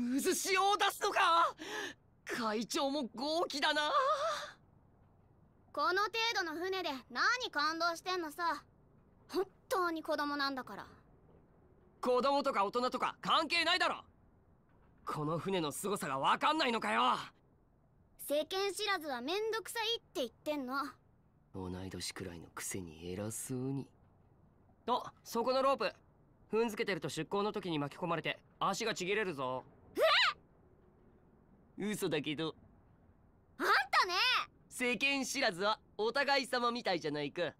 渦潮を出すのか会長も豪気だなこの程度の船で何感動してんのさ本当に子供なんだから子供とか大人とか関係ないだろこの船の凄さが分かんないのかよ世間知らずはめんどくさいって言ってんの同い年くらいのくせに偉そうにあそこのロープ踏んづけてると出航の時に巻き込まれて足がちぎれるぞ嘘だけどあんたね世間知らずはお互い様みたいじゃないか